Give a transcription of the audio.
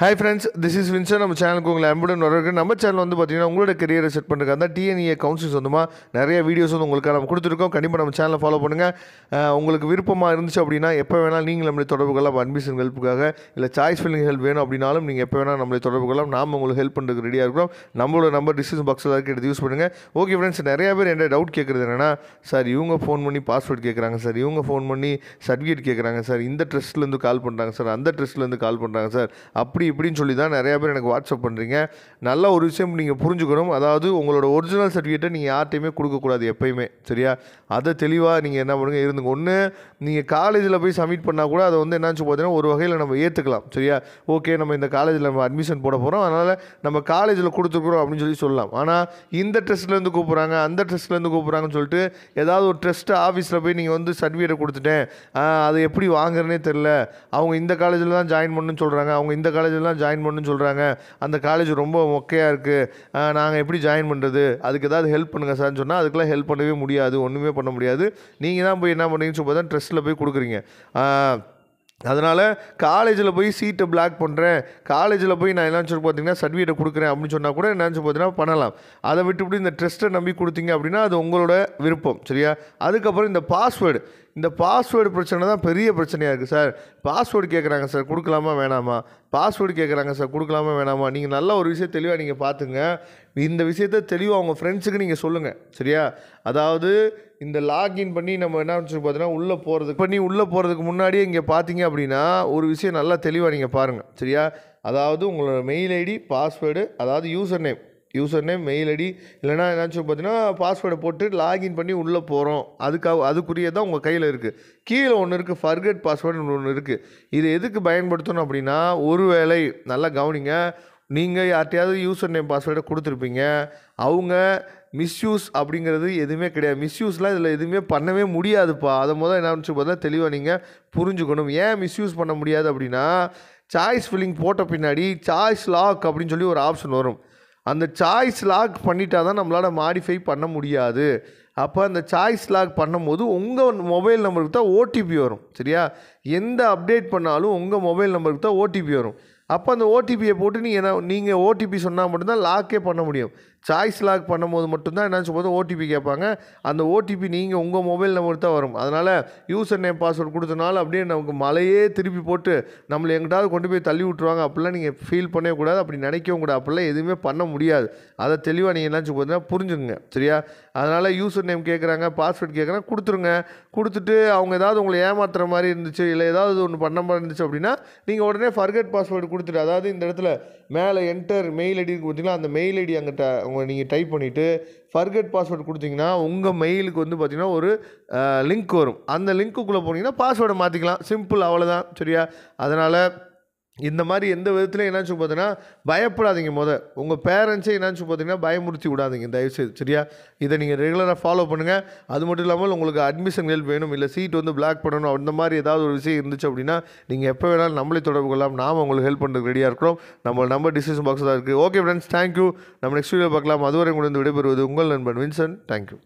hi friends this is Vinson நம்ம சேனலுக்கு உங்களை அன்புடன் வரவேற்க நம்ம சேனல் வந்து பார்த்தீங்கன்னா உங்களோட கரியரை செட் பண்ணுறதுக்கு அந்த டிஎன்ஏ கவுன்சில் சொந்தமாக நிறைய வீடியோஸ் வந்து உங்களுக்கு நம்ம கொடுத்துருக்கோம் கண்டிப்பாக நம்ம சேனலை ஃபாலோ பண்ணுங்கள் உங்களுக்கு விருப்பமாக இருந்துச்சு அப்படின்னா எப்போ வேணாலும் நீங்கள் நம்மளை தொடர்பு கொள்ளலாம் அட்மிஷன் ஹெல்ப்புக்காக இல்லை சாய்ஸ் ஃபில்லிங் ஹெல்ப் வேணும் அப்படின்னாலும் நீங்கள் எப்போ வேணால் நம்மளை தொடர்பு கொள்ளலாம் நாம் உங்களுக்கு ஹெல்ப் பண்ணுறதுக்கு ரெடியாக இருக்கிறோம் நம்மளோட நம்பர் டிஸ்கிரிப்ஷன் பாக்ஸில் இருக்குது எடுத்து யூஸ் பண்ணுங்கள் ஓகே ஃப்ரெண்ட்ஸ் நிறைய பேர் என்ன டவுட் கேட்குறது என்னென்னா சார் இவங்க ஃபோன் பண்ணி பாஸ்வேர்டு கேட்குறாங்க சார் இவங்க ஃபோன் பண்ணி சர்டிஃபிகேட் கேட்குறாங்க சார் இந்த ட்ரெஸ்ட்லேருந்து கால் பண்ணுறாங்க சார் அந்த ட்ரெஸ்ட்லேருந்து கால் பண்ணுறாங்க சார் அப்படி அப்படி இப்படின்னு சொல்லி தான் நிறையா பேர் எனக்கு வாட்ஸ்அப் பண்ணுறீங்க நல்ல ஒரு விஷயம் நீங்கள் புரிஞ்சுக்கணும் அதாவது உங்களோட ஒரிஜினல் சர்டிஃபிகேட்டை நீங்கள் யார்ட்டையுமே கொடுக்கக்கூடாது எப்போயுமே சரியா அதை தெளிவாக நீங்கள் என்ன பண்ணுங்கள் இருந்துங்க ஒன்று நீங்கள் காலேஜில் போய் சப்மிட் பண்ணால் கூட அதை வந்து என்னாச்சு பார்த்தீங்கன்னா ஒரு வகையில் நம்ம ஏற்றுக்கலாம் சரியா ஓகே நம்ம இந்த காலேஜில் நம்ம அட்மிஷன் போட போகிறோம் அதனால் நம்ம காலேஜில் கொடுத்துருக்குறோம் அப்படின்னு சொல்லி சொல்லலாம் ஆனால் இந்த ட்ரெஸ்ட்லேருந்து கூப்பிட்றாங்க அந்த ட்ரெஸ்ட்லேருந்து கூப்பிட்றாங்கன்னு சொல்லிட்டு ஏதாவது ஒரு ட்ரெஸ்ட்டு ஆஃபீஸில் போய் நீங்கள் வந்து சர்டிஃபிகேட் கொடுத்துட்டேன் அதை எப்படி வாங்குறேனே தெரில அவங்க இந்த காலேஜில் தான் ஜாயின் பண்ணுன்னு சொல்கிறாங்க அவங்க இந்த காலேஜ் காலேஜெல்லாம் ஜாயின் பண்ணுன்னு சொல்கிறாங்க அந்த காலேஜ் ரொம்ப மொக்கையாக இருக்குது நாங்கள் எப்படி ஜாயின் பண்ணுறது அதுக்கு ஏதாவது ஹெல்ப் பண்ணுங்கள் சார்னு சொன்னால் அதுக்கெல்லாம் ஹெல்ப் பண்ணவே முடியாது ஒன்றுமே பண்ண முடியாது நீங்கள் தான் போய் என்ன பண்ணுறீங்கன்னு சொல்லி தான் ட்ரெஸ்ட்டில் போய் கொடுக்குறீங்க அதனால் காலேஜில் போய் சீட்டை பிளாக் பண்ணுறேன் காலேஜில் போய் நான் என்ன சொல்லி பார்த்தீங்கன்னா சர்டிஃபிகேட்டை கொடுக்குறேன் அப்படின்னு சொன்னால் கூட என்ன சொல்லி பார்த்தீங்கன்னா பண்ணலாம் அதை விட்டுவிட்டு இந்த ட்ரெஸ்ட்டை நம்பி கொடுத்தீங்க அப்படின்னா அது உங்களோட விருப்பம் சரியா அதுக்கப்புறம் இந்த பாஸ்வேர்டு இந்த பாஸ்வேர்டு பிரச்சனை தான் பெரிய பிரச்சனையாக இருக்குது சார் பாஸ்வேர்டு கேட்குறாங்க சார் கொடுக்கலாமா வேணாமா பாஸ்வேர்டு கேட்குறாங்க சார் கொடுக்கலாமா வேணாமா நீங்கள் நல்ல ஒரு விஷயம் தெளிவாக நீங்கள் பார்த்துங்க இந்த விஷயத்த தெளிவாக அவங்க ஃப்ரெண்ட்ஸுக்கு நீங்கள் சொல்லுங்கள் சரியா அதாவது இந்த லாகின் பண்ணி நம்ம என்ன பார்த்தீங்கன்னா உள்ளே போகிறதுக்கு பண்ணி உள்ளே போகிறதுக்கு முன்னாடியே இங்கே பார்த்தீங்க அப்படின்னா ஒரு விஷயம் நல்லா தெளிவாக நீங்கள் பாருங்கள் சரியா அதாவது உங்களோட மெயில் ஐடி பாஸ்வேர்டு அதாவது user name user name mail ID இல்லைனா ஏதாச்சும் பார்த்தீங்கன்னா பாஸ்வேர்டை போட்டு லாகின் பண்ணி உள்ளே போகிறோம் அதுக்காக அதுக்குரியதான் உங்கள் கையில் இருக்குது கீழே ஒன்று இருக்குது ஃபர்கட் பாஸ்வேர்டுன்னு ஒன்று இருக்குது இது எதுக்கு பயன்படுத்தணும் அப்படின்னா ஒரு வேளை நல்லா கவனிங்க நீங்கள் யார்கிட்டையாவது யூசர் நேம் பாஸ்வேர்டை கொடுத்துருப்பீங்க அவங்க மிஸ்யூஸ் அப்படிங்கிறது எதுவுமே கிடையாது மிஸ்யூஸ்லாம் இதில் எதுவுமே பண்ணவே முடியாதுப்பா அதை மொதல் என்ன பார்த்தா தெளிவாக நீங்கள் புரிஞ்சுக்கணும் ஏன் மிஸ்யூஸ் பண்ண முடியாது அப்படின்னா சாய்ஸ் ஃபில்லிங் போட்ட பின்னாடி சாய்ஸ் லாக் அப்படின்னு சொல்லி ஒரு ஆப்ஷன் வரும் அந்த சாய்ஸ் லாக் பண்ணிட்டா தான் நம்மளால் மாடிஃபை பண்ண முடியாது அப்போ அந்த சாய்ஸ் லாக் பண்ணும்போது உங்கள் மொபைல் நம்பருக்கு தான் ஓடிபி வரும் சரியா எந்த அப்டேட் பண்ணாலும் உங்கள் மொபைல் நம்பருக்கு தான் ஓடிபி வரும் அப்போ அந்த ஓடிபியை போட்டு நீங்கள் நீங்கள் ஓடிபி சொன்னால் மட்டும்தான் லாக்கே பண்ண முடியும் சாய்ஸ் லாக் பண்ணும்போது மட்டும்தான் என்ன போது ஓடிபி கேட்பாங்க அந்த ஓடிபி நீங்கள் உங்கள் மொபைல் நம்பர் தான் வரும் அதனால் யூசர் நேம் பாஸ்வேர்டு கொடுத்தனால அப்படியே நமக்கு மலையே திருப்பி போட்டு நம்மளை எங்கிட்டாவது கொண்டு போய் தள்ளி விட்டுருவாங்க அப்படிலாம் நீங்கள் ஃபீல் பண்ணவே கூடாது அப்படி நினைக்கவும் கூடாது அப்படிலாம் எதுவுமே பண்ண முடியாது அதை தெளிவாக நீங்கள் என்னாச்சு போதுன்னா புரிஞ்சுங்க சரியா அதனால் யூசர் நேம் கேட்குறாங்க பாஸ்வேர்டு கேட்குறாங்க கொடுத்துருங்க கொடுத்துட்டு அவங்க ஏதாவது உங்களை ஏமாத்துற மாதிரி இருந்துச்சு இல்லை ஏதாவது ஒன்று பண்ண மாதிரி இருந்துச்சு அப்படின்னா நீங்கள் உடனே ஃபர்கட் பாஸ்வேர்டு கொடுத்துட்டு அதாவது இந்த இடத்துல மேலே என்டர் மெயில் ஐடி கொடுத்தீங்கன்னா அந்த மெயில் ஐடி அங்கிட்ட அவங்க நீங்கள் டைப் பண்ணிவிட்டு ஃபர்கட் பாஸ்வேர்டு கொடுத்தீங்கன்னா உங்கள் மெயிலுக்கு வந்து பார்த்திங்கன்னா ஒரு லிங்க் வரும் அந்த லிங்க்குள்ளே போனீங்கன்னா பாஸ்வேர்டை மாற்றிக்கலாம் சிம்பிள் அவ்வளோதான் சரியா அதனால் இந்த மாதிரி எந்த விதத்துலையும் என்னாச்சும் பார்த்தீங்கன்னா பயப்படாதீங்க முத உங்கள் பேரண்ட்ஸே என்னாச்சும் பார்த்தீங்கன்னா பயமுறுத்தி விடாதீங்க தயவுசெய்து சரியா இதை நீங்கள் ரெகுலராக ஃபாலோ பண்ணுங்கள் அது மட்டும் இல்லாமல் உங்களுக்கு அட்மிஷன் ஹெல்ப் வேணும் இல்லை சீட் வந்து பிளாக் பண்ணணும் அந்த மாதிரி ஏதாவது ஒரு விஷயம் இருந்துச்சு அப்படின்னா நீங்கள் எப்போ வேணாலும் நம்மளே தொடர்பு கொள்ளலாம் நாம் உங்களுக்கு ஹெல்ப் பண்ணுறதுக்கு ரெடியாக இருக்கிறோம் நம்ம நம்பர் டிஸ்கிரிப்ஷன் பாக்ஸ் தான் இருக்குது ஓகே ஃப்ரெண்ட்ஸ் தேங்க்யூ நம்ம நெக்ஸ்ட் வீடியோ பார்க்கலாம் அதுவரை கொண்டு வந்து விடைபெறுவது உங்கள் நண்பன் வின்சன் தேங்க்யூ